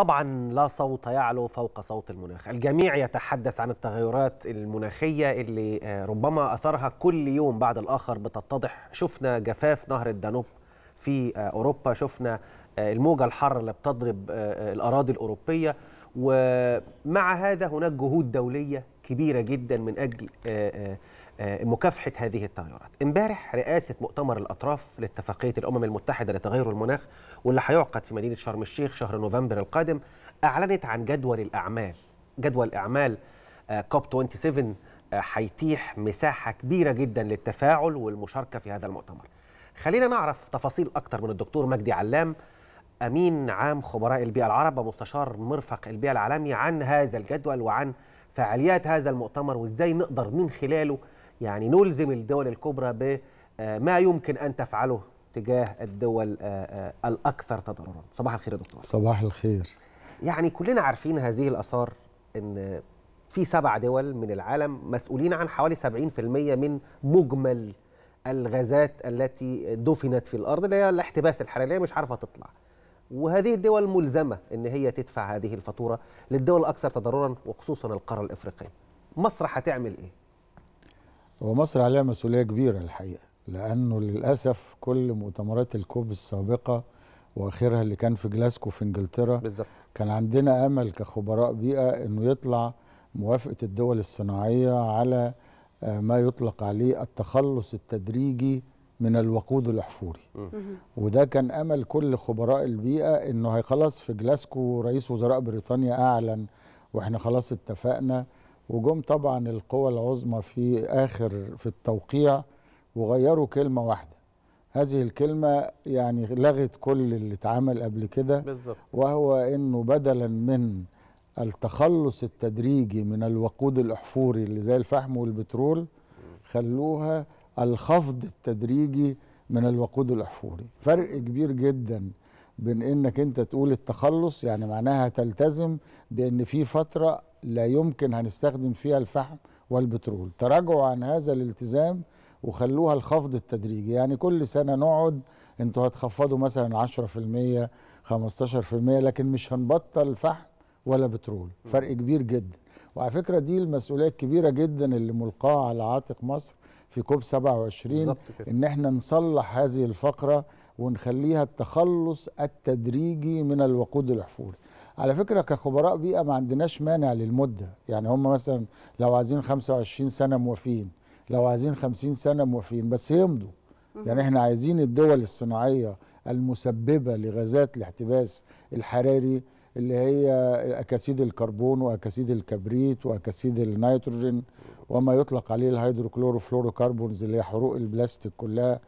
طبعا لا صوت يعلو فوق صوت المناخ الجميع يتحدث عن التغيرات المناخية اللي آه، ربما أثرها كل يوم بعد الآخر بتتضح شفنا جفاف نهر الدانوب في آه، أوروبا شفنا آه، الموجة الحارة اللي بتضرب الأراضي الأوروبية ومع هذا هناك جهود دولية كبيرة جدا من أجل مكافحة هذه التغيرات امبارح رئاسة مؤتمر الأطراف لاتفاقية الأمم المتحدة لتغير المناخ واللي هيعقد في مدينه شرم الشيخ شهر نوفمبر القادم اعلنت عن جدول الاعمال جدول اعمال آه، كوب 27 آه، هيتيح مساحه كبيره جدا للتفاعل والمشاركه في هذا المؤتمر خلينا نعرف تفاصيل اكتر من الدكتور مجدي علام امين عام خبراء البيئه العرب ومستشار مرفق البيئه العالمي عن هذا الجدول وعن فعاليات هذا المؤتمر وازاي نقدر من خلاله يعني نلزم الدول الكبرى بما يمكن ان تفعله تجاه الدول آه، آه، الأكثر تضررا صباح الخير يا دكتور صباح الخير يعني كلنا عارفين هذه الآثار أن في سبع دول من العالم مسؤولين عن حوالي 70% من مجمل الغازات التي دفنت في الأرض اللي هي الاحتباس الحراري مش عارفة تطلع وهذه الدول ملزمة أن هي تدفع هذه الفاتورة للدول الأكثر تضررا وخصوصا القارة الإفريقية مصر هتعمل إيه؟ ومصر عليها مسؤولية كبيرة الحقيقة لانه للاسف كل مؤتمرات الكوب السابقه واخرها اللي كان في جلاسكو في انجلترا بالزبط. كان عندنا امل كخبراء بيئه انه يطلع موافقه الدول الصناعيه على آه، ما يطلق عليه التخلص التدريجي من الوقود الاحفوري وده كان امل كل خبراء البيئه انه هيخلص في جلاسكو رئيس وزراء بريطانيا اعلن واحنا خلاص اتفقنا وجم طبعا القوى العظمى في اخر في التوقيع وغيروا كلمه واحده هذه الكلمه يعني لغت كل اللي اتعمل قبل كده بالظبط وهو انه بدلا من التخلص التدريجي من الوقود الاحفوري اللي زي الفحم والبترول خلوها الخفض التدريجي من الوقود الاحفوري فرق كبير جدا بين انك انت تقول التخلص يعني معناها تلتزم بان في فتره لا يمكن هنستخدم فيها الفحم والبترول تراجعوا عن هذا الالتزام وخلوها الخفض التدريجي يعني كل سنه نقعد انتوا هتخفضوا مثلا 10% 15% لكن مش هنبطل فحم ولا بترول فرق كبير جدا وعلى فكره دي المسؤوليه الكبيره جدا اللي ملقاه على عاتق مصر في كوب 27 ان احنا نصلح هذه الفقره ونخليها التخلص التدريجي من الوقود الاحفوري على فكره كخبراء بيئه ما عندناش مانع للمده يعني هم مثلا لو عايزين 25 سنه موافقين لو عايزين 50 سنه موافقين بس يمضوا يعني احنا عايزين الدول الصناعيه المسببه لغازات الاحتباس الحراري اللي هي اكاسيد الكربون واكاسيد الكبريت واكاسيد النيتروجين وما يطلق عليه كاربونز اللي هي حروق البلاستيك كلها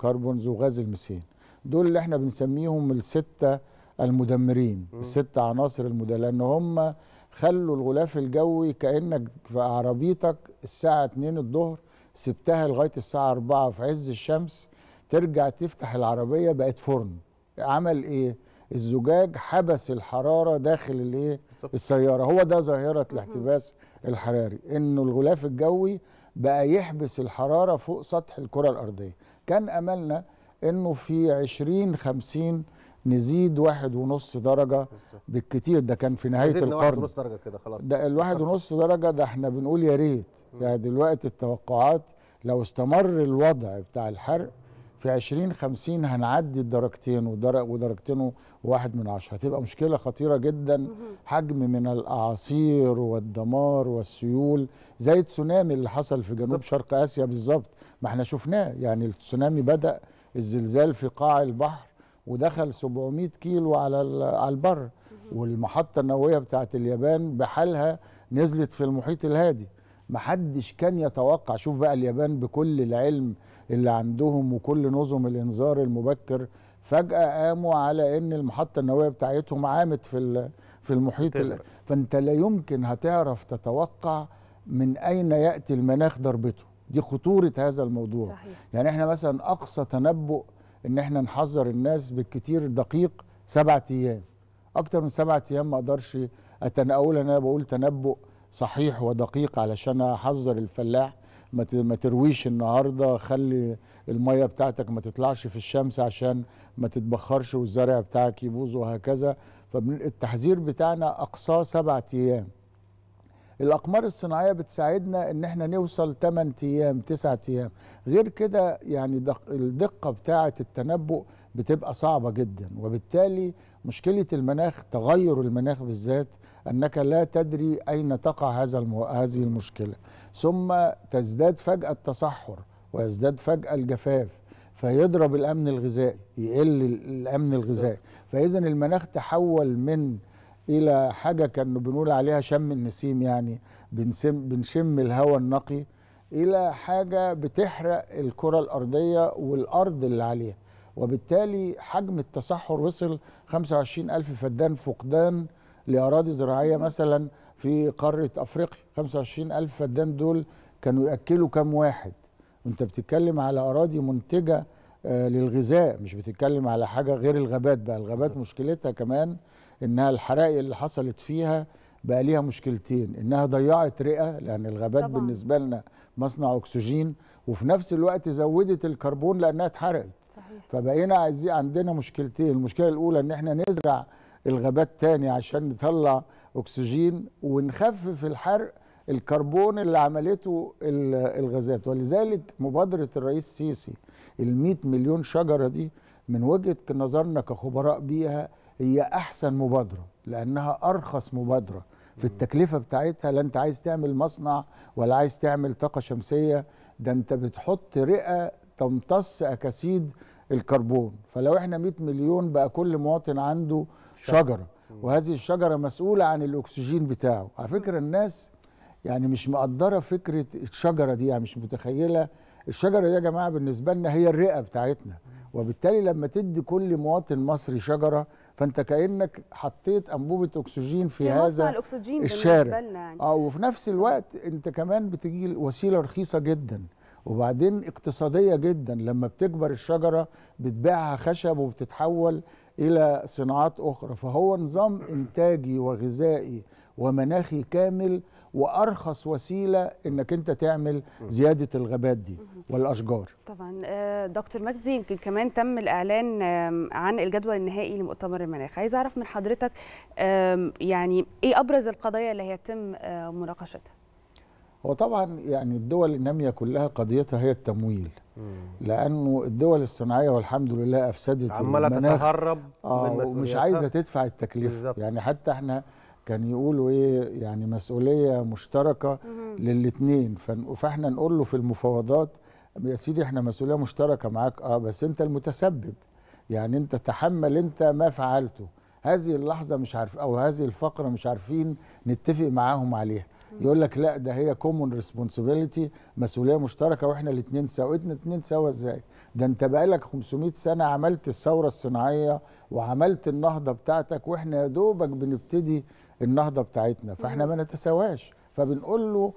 كاربونز وغاز الميثين دول اللي احنا بنسميهم السته المدمرين الست عناصر المدمرين لان هم خلوا الغلاف الجوي كانك في عربيتك الساعه 2 الظهر سبتها لغايه الساعه 4 في عز الشمس ترجع تفتح العربيه بقت فرن عمل ايه الزجاج حبس الحراره داخل الايه السياره هو ده ظاهره الاحتباس الحراري انه الغلاف الجوي بقى يحبس الحراره فوق سطح الكره الارضيه كان املنا انه في 20 50 نزيد واحد ونص درجه بالكتير ده كان في نهايه القرن واحد ونص درجه كده خلاص ده الواحد ونص درجه ده احنا بنقول يا ريت يعني دلوقتي التوقعات لو استمر الوضع بتاع الحرق في 2050 هنعدي الدرجتين ودرجتين وواحد من عشرة هتبقى مشكلة خطيرة جدا حجم من الأعاصير والدمار والسيول زي التسونامي اللي حصل في جنوب شرق آسيا بالظبط ما احنا شفناه يعني التسونامي بدأ الزلزال في قاع البحر ودخل 700 كيلو على على البر والمحطه النوويه بتاعه اليابان بحالها نزلت في المحيط الهادي محدش كان يتوقع شوف بقى اليابان بكل العلم اللي عندهم وكل نظم الانذار المبكر فجاه قاموا على ان المحطه النوويه بتاعتهم عامت في في المحيط فانت لا يمكن هتعرف تتوقع من اين ياتي المناخ ضربته دي خطوره هذا الموضوع صحيح. يعني احنا مثلا اقصى تنبؤ ان احنا نحذر الناس بالكتير دقيق سبعة ايام اكتر من سبعة ايام ما اقدرش اتناول انا بقول تنبؤ صحيح ودقيق علشان احذر الفلاح ما ترويش النهارده خلي الميه بتاعتك ما تطلعش في الشمس عشان ما تتبخرش والزرع بتاعك يبوظ وهكذا فالتحذير بتاعنا اقصاه سبعة ايام الاقمار الصناعيه بتساعدنا ان احنا نوصل 8 ايام 9 ايام غير كده يعني الدقه بتاعه التنبؤ بتبقى صعبه جدا وبالتالي مشكله المناخ تغير المناخ بالذات انك لا تدري اين تقع هذا هذه المشكله ثم تزداد فجاه التصحر ويزداد فجاه الجفاف فيضرب الامن الغذائي يقل الامن الغذائي فاذا المناخ تحول من الى حاجه كانوا بنقول عليها شم النسيم يعني بنسم بنشم الهواء النقي الى حاجه بتحرق الكره الارضيه والارض اللي عليها وبالتالي حجم التصحر وصل 25000 فدان فقدان لأراضي زراعية مثلا في قارة أفريقيا 25000 فدان دول كانوا يأكلوا كم واحد وانت بتتكلم على أراضي منتجة آه، للغذاء مش بتتكلم على حاجة غير الغابات بقى الغابات مشكلتها كمان انها الحرائق اللي حصلت فيها بقى ليها مشكلتين انها ضيعت رئه لان الغابات طبعا. بالنسبه لنا مصنع اكسجين وفي نفس الوقت زودت الكربون لانها اتحرقت صحيح. فبقينا عايزين عندنا مشكلتين المشكله الاولى ان احنا نزرع الغابات تاني عشان نطلع اكسجين ونخفف الحرق الكربون اللي عملته الغازات ولذلك مبادره الرئيس السيسي ال 100 مليون شجره دي من وجهه نظرنا كخبراء بيها هي احسن مبادره لانها ارخص مبادره في التكلفه بتاعتها لا انت عايز تعمل مصنع ولا عايز تعمل طاقه شمسيه ده انت بتحط رئه تمتص اكاسيد الكربون فلو احنا 100 مليون بقى كل مواطن عنده شجره وهذه الشجره مسؤوله عن الاكسجين بتاعه على فكره الناس يعني مش مقدره فكره الشجره دي يعني مش متخيله الشجره دي يا جماعه بالنسبه لنا هي الرئه بتاعتنا وبالتالي لما تدي كل مواطن مصري شجره فانت كانك حطيت انبوبه اكسجين في, في هذا الأكسجين الشارع يعني. اه وفي نفس الوقت انت كمان بتجي وسيله رخيصه جدا وبعدين اقتصاديه جدا لما بتكبر الشجره بتبيعها خشب وبتتحول الى صناعات اخرى فهو نظام انتاجي وغذائي ومناخي كامل وارخص وسيله انك انت تعمل زياده الغابات دي والاشجار طبعا آه، دكتور مجدي يمكن كمان تم الاعلان عن الجدول النهائي لمؤتمر المناخ عايز اعرف من حضرتك يعني ايه ابرز القضايا اللي هيتم آه، مناقشتها هو طبعا يعني الدول الناميه كلها قضيتها هي التمويل لانه الدول الصناعيه والحمد لله افسدت عماله تتهرب آه من ومش عايزه تدفع التكلفه بالزبط. يعني حتى احنا كان يقولوا ايه يعني مسؤوليه مشتركه للاثنين فاحنا نقول له في المفاوضات يا سيدي احنا مسؤوليه مشتركه معاك اه بس انت المتسبب يعني انت تحمل انت ما فعلته هذه اللحظه مش عارف او هذه الفقره مش عارفين نتفق معاهم عليها يقول لك لا ده هي كومون ريسبونسبيلتي مسؤوليه مشتركه واحنا الاثنين سوا احنا الاثنين سوا ازاي ده انت بقالك 500 سنه عملت الثوره الصناعيه وعملت النهضه بتاعتك واحنا يا دوبك بنبتدي النهضه بتاعتنا فاحنا ما نتساواش فبنقول له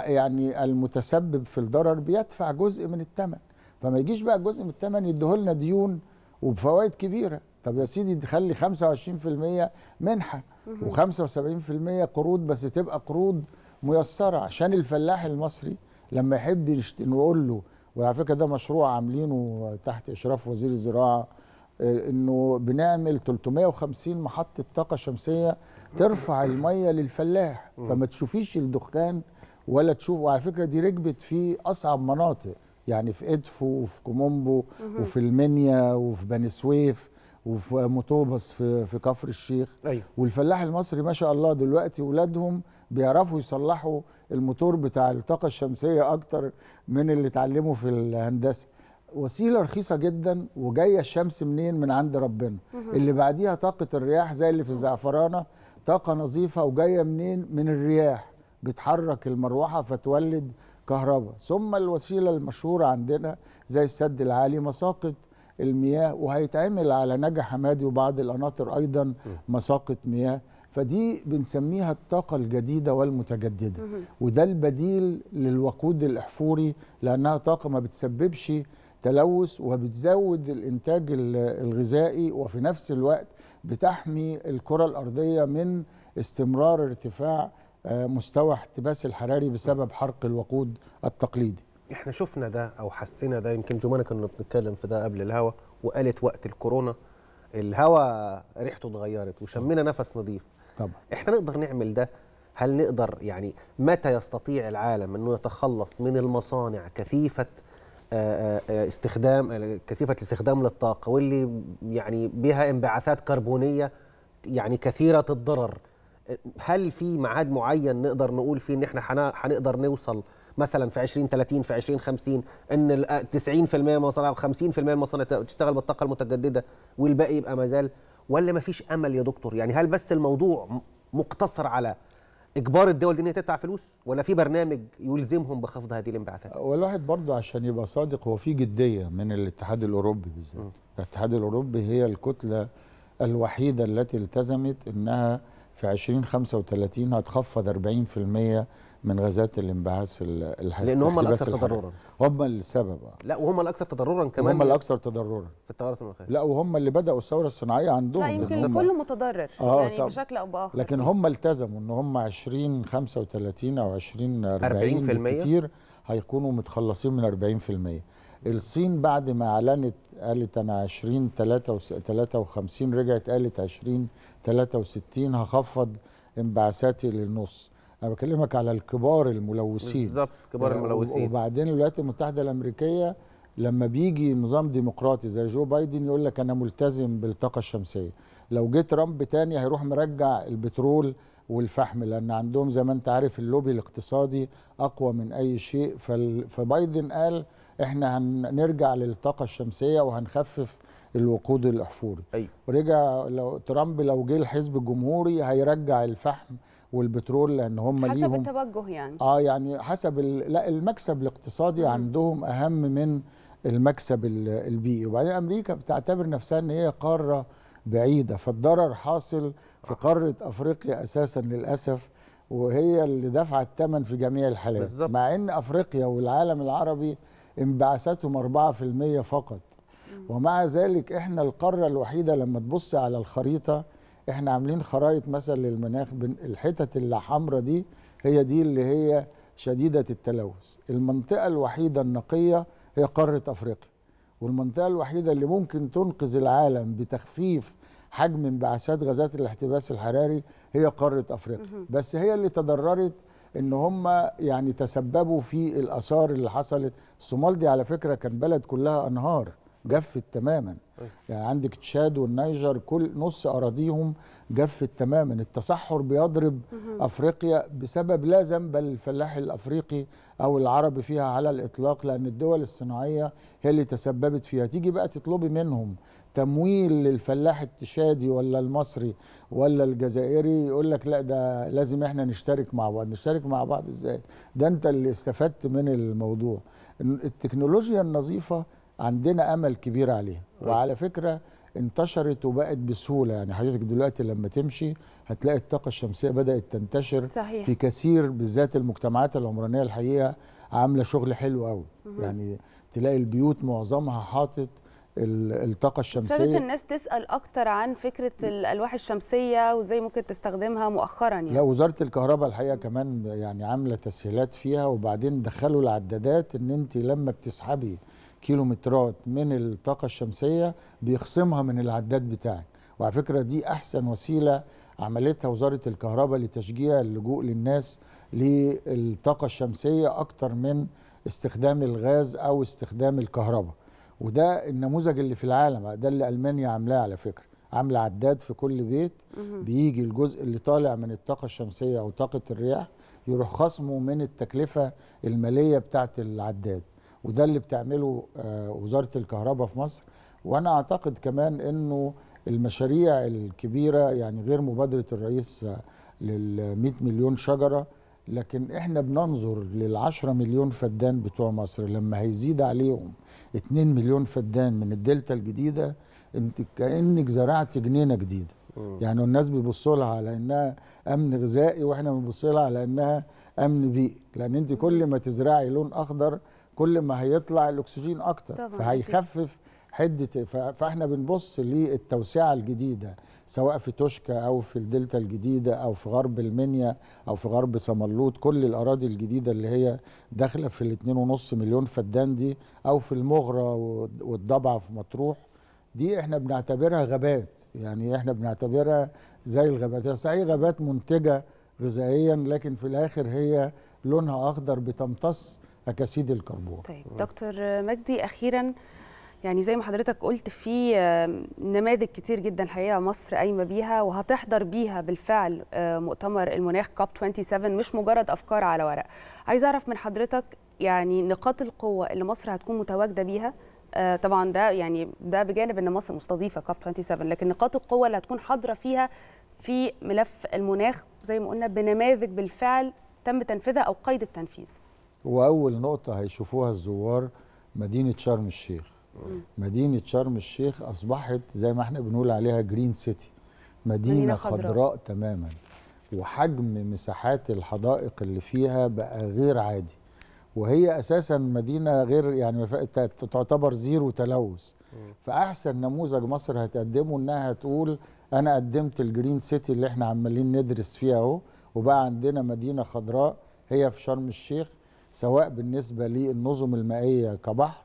يعني المتسبب في الضرر بيدفع جزء من الثمن فما يجيش بقى جزء من الثمن يديهولنا ديون وبفوائد كبيره طب يا سيدي تخلي 25% منحه و75% قروض بس تبقى قروض ميسره عشان الفلاح المصري لما يحب نقول له وعلى فكره ده مشروع عاملينه تحت اشراف وزير الزراعه آه، انه بنعمل 350 محطه طاقه شمسيه ترفع الميه للفلاح فما تشوفيش الدخان ولا تشوف وعلى فكره دي ركبت في اصعب مناطق يعني في ادفو وفي كومومبو وفي المنيا وفي بني سويف وفي مطوبس في في كفر الشيخ أيوه. والفلاح المصري ما شاء الله دلوقتي ولادهم بيعرفوا يصلحوا الموتور بتاع الطاقه الشمسيه اكتر من اللي اتعلموا في الهندسه وسيله رخيصه جدا وجايه الشمس منين من عند ربنا اللي بعديها طاقه الرياح زي اللي في الزعفرانه طاقه نظيفه وجايه منين من الرياح بتحرك المروحه فتولد كهرباء ثم الوسيله المشهوره عندنا زي السد العالي مساقط المياه وهيتعمل على نجا حمادي وبعض القناطر ايضا مساقط مياه فدي بنسميها الطاقة الجديدة والمتجددة وده البديل للوقود الأحفوري لأنها طاقة ما بتسببش تلوث وبتزود الإنتاج الغذائي وفي نفس الوقت بتحمي الكرة الأرضية من استمرار ارتفاع آه، مستوى احتباس الحراري بسبب حرق الوقود التقليدي احنا شفنا ده او حسينا ده يمكن جمانه كنا بنتكلم في ده قبل الهوا وقالت وقت الكورونا الهوا ريحته اتغيرت وشمينا نفس نظيف طبعا احنا نقدر نعمل ده هل نقدر يعني متى يستطيع العالم انه يتخلص من المصانع كثيفه آه، آه، آه، استخدام كثيفه الاستخدام للطاقه واللي يعني بها انبعاثات كربونيه يعني كثيره الضرر هل في معاد معين نقدر نقول فيه ان احنا هنقدر نوصل مثلا في 20 30 في 20 50 ان 90% آه، من المصانع او 50% من المصانع تشتغل بالطاقه المتجدده والباقي يبقى ما زال ولا ما فيش امل يا دكتور يعني هل بس الموضوع مقتصر على اجبار الدول دي ان هي تدفع فلوس ولا في برنامج يلزمهم بخفض هذه الانبعاثات؟ والواحد برضه عشان يبقى صادق هو في جديه من الاتحاد الاوروبي بالذات. الاتحاد الاوروبي هي الكتله الوحيده التي التزمت انها في 2035 هتخفض 40% من غازات الانبعاث الحراري لان هم الاكثر تضررا هم السبب آه. لا وهم الاكثر تضررا كمان هم الاكثر تضررا في التيارات المناخيه لا وهم اللي بداوا الثوره الصناعيه عندهم لا يمكن كله متضرر آه يعني طب. بشكل او باخر لكن هم التزموا ان هم 20 35 او 20 40 كتير هيكونوا متخلصين من 40% الصين بعد ما اعلنت قالت انا 20 53 رجعت قالت 20 63 هخفض انبعاثاتي للنص انا بكلمك على الكبار الملوثين بالظبط كبار يعني الملوثين وبعدين الولايات المتحده الامريكيه لما بيجي نظام ديمقراطي زي جو بايدن يقول لك انا ملتزم بالطاقه الشمسيه لو جه ترامب تاني هيروح مرجع البترول والفحم لان عندهم زي ما انت عارف اللوبي الاقتصادي اقوى من اي شيء فبايدن قال احنا هنرجع للطاقه الشمسيه وهنخفف الوقود الاحفوري أيوة. ورجع لو ترامب لو جه الحزب الجمهوري هيرجع الفحم والبترول لان هم حسب ليهم التوجه يعني اه يعني حسب لا المكسب الاقتصادي مم. عندهم اهم من المكسب البيئي وبعدين امريكا بتعتبر نفسها ان هي قاره بعيده فالضرر حاصل في آه. قاره افريقيا اساسا للاسف وهي اللي دفعت الثمن في جميع الحالات بالزبط. مع ان افريقيا والعالم العربي انبعاثاتهم 4% فقط مم. ومع ذلك احنا القاره الوحيده لما تبص على الخريطه احنا عاملين خرائط مثلا للمناخ الحتت اللي حمرة دي هي دي اللي هي شديدة التلوث المنطقة الوحيدة النقية هي قارة أفريقيا والمنطقة الوحيدة اللي ممكن تنقذ العالم بتخفيف حجم انبعاثات غازات الاحتباس الحراري هي قارة أفريقيا بس هي اللي تضررت ان هم يعني تسببوا في الآثار اللي حصلت الصومال دي على فكرة كان بلد كلها أنهار جفت تماما يعني عندك تشاد والنيجر كل نص اراضيهم جفت تماما التصحر بيضرب افريقيا بسبب لا ذنب للفلاح الافريقي او العربي فيها على الاطلاق لان الدول الصناعيه هي اللي تسببت فيها تيجي بقى تطلبي منهم تمويل للفلاح التشادي ولا المصري ولا الجزائري يقول لك لا ده لازم احنا نشترك مع بعض نشترك مع بعض ازاي ده انت اللي استفدت من الموضوع التكنولوجيا النظيفه عندنا امل كبير عليها أيوة. وعلى فكره انتشرت وبقت بسهوله يعني حضرتك دلوقتي لما تمشي هتلاقي الطاقه الشمسيه بدات تنتشر صحيح. في كثير بالذات المجتمعات العمرانيه الحقيقه عامله شغل حلو قوي يعني تلاقي البيوت معظمها حاطط الطاقه الشمسيه ابتدت الناس تسال اكتر عن فكره الالواح الشمسيه وازاي ممكن تستخدمها مؤخرا يعني لا وزاره الكهرباء الحقيقه كمان يعني عامله تسهيلات فيها وبعدين دخلوا العدادات ان انت لما بتسحبي كيلومترات من الطاقة الشمسية بيخصمها من العداد بتاعك وعلى فكرة دي أحسن وسيلة عملتها وزارة الكهرباء لتشجيع اللجوء للناس للطاقة الشمسية أكتر من استخدام الغاز أو استخدام الكهرباء وده النموذج اللي في العالم ده اللي ألمانيا عاملاه على فكرة عاملة عداد في كل بيت بيجي الجزء اللي طالع من الطاقة الشمسية أو طاقة الرياح يروح خصمه من التكلفة المالية بتاعة العداد وده اللي بتعمله آه، وزاره الكهرباء في مصر وانا اعتقد كمان انه المشاريع الكبيره يعني غير مبادره الرئيس لل 100 مليون شجره لكن احنا بننظر لل 10 مليون فدان بتوع مصر لما هيزيد عليهم 2 مليون فدان من الدلتا الجديده انت كانك زرعت جنينه جديده يعني الناس بيبصوا لها على انها امن غذائي واحنا بنبص لها على انها امن بيئي لان انت كل ما تزرعي لون اخضر كل ما هيطلع الاكسجين اكتر طبعا فهيخفف حده فاحنا بنبص للتوسعه الجديده سواء في توشكا او في الدلتا الجديده او في غرب المنيا او في غرب سمرلوط كل الاراضي الجديده اللي هي داخله في ال2.5 مليون فدان دي او في المغره والضبعه في مطروح دي احنا بنعتبرها غابات يعني احنا بنعتبرها زي الغابات هي صحيح غابات منتجه غذائيا لكن في الاخر هي لونها اخضر بتمتص اكاسيد الكربون طيب دكتور مجدي اخيرا يعني زي ما حضرتك قلت في نماذج كتير جدا حقيقه مصر قايمه بيها وهتحضر بيها بالفعل آه، مؤتمر المناخ كاب 27 مش مجرد افكار على ورق عايز اعرف من حضرتك يعني نقاط القوه اللي مصر هتكون متواجده بيها آه، طبعا ده يعني ده بجانب ان مصر مستضيفه كاب 27 لكن نقاط القوه اللي هتكون حاضره فيها في ملف المناخ زي ما قلنا بنماذج بالفعل تم تنفيذها او قيد التنفيذ واول نقطه هيشوفوها الزوار مدينه شرم الشيخ مدينه شرم الشيخ اصبحت زي ما احنا بنقول عليها جرين سيتي مدينه, مدينة خضراء. خضراء تماما وحجم مساحات الحدائق اللي فيها بقى غير عادي وهي اساسا مدينه غير يعني تعتبر زيرو تلوث فاحسن نموذج مصر هتقدمه انها تقول انا قدمت الجرين سيتي اللي احنا عمالين ندرس فيها اهو وبقى عندنا مدينه خضراء هي في شرم الشيخ سواء بالنسبة للنظم المائية كبحر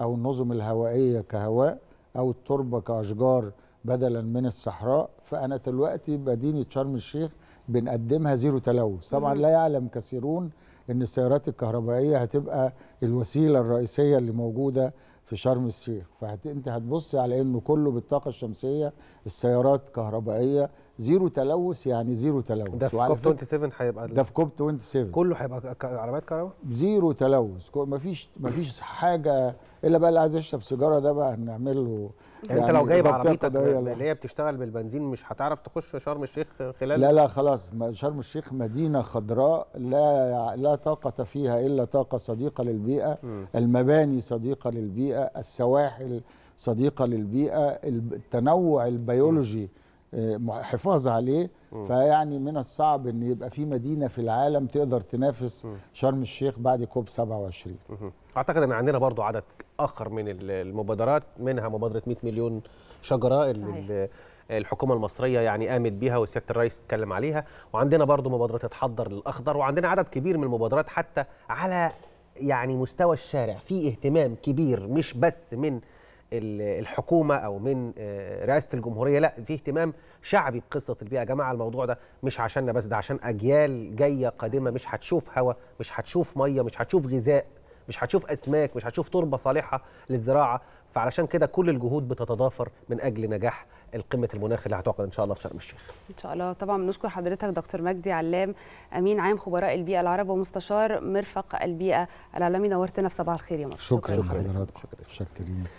أو النظم الهوائية كهواء أو التربة كأشجار بدلا من الصحراء فأنا دلوقتي مدينة شرم الشيخ بنقدمها زيرو تلوث طبعا لا يعلم كثيرون ان السيارات الكهربائيه هتبقى الوسيله الرئيسيه اللي موجوده في شرم الشيخ فانت هتبص على انه كله بالطاقه الشمسيه السيارات كهربائيه زيرو تلوث يعني زيرو تلوث ده في كوب 27 هيبقى ده في كوب 27 كله هيبقى عربيات كهرباء زيرو تلوث مفيش مفيش حاجه الا بقى اللي عايز يشرب سيجاره ده بقى هنعمل له يعني انت يعني لو جايب عربيتك اللي هي بتشتغل بالبنزين مش هتعرف تخش شرم الشيخ خلال لا لا خلاص شرم الشيخ مدينه خضراء لا لا طاقه فيها الا طاقه صديقه للبيئه م. المباني صديقه للبيئه السواحل صديقه للبيئه التنوع البيولوجي م. حفاظ عليه فيعني من الصعب ان يبقى في مدينه في العالم تقدر تنافس شرم الشيخ بعد كوب 27 اعتقد ان عندنا برضو عدد اخر من المبادرات منها مبادره 100 مليون شجره اللي الحكومه المصريه يعني قامت بيها وسياده الرئيس اتكلم عليها وعندنا برضو مبادره اتحضر للاخضر وعندنا عدد كبير من المبادرات حتى على يعني مستوى الشارع في اهتمام كبير مش بس من الحكومه او من آه، رئاسه الجمهوريه لا في اهتمام شعبي بقصه البيئه يا جماعه الموضوع ده مش عشاننا بس ده عشان اجيال جايه قادمه مش هتشوف هواء مش هتشوف ميه مش هتشوف غذاء مش هتشوف اسماك مش هتشوف تربه صالحه للزراعه فعلشان كده كل الجهود بتتضافر من اجل نجاح القمه المناخ اللي هتعقد ان شاء الله في شرم الشيخ. ان شاء الله طبعا بنشكر حضرتك دكتور مجدي علام امين عام خبراء البيئه العرب ومستشار مرفق البيئه العالمي نورتنا في صباح الخير يا مصر. شكرا, شكرا, شكرا لحضرتك شكرا. شكرا.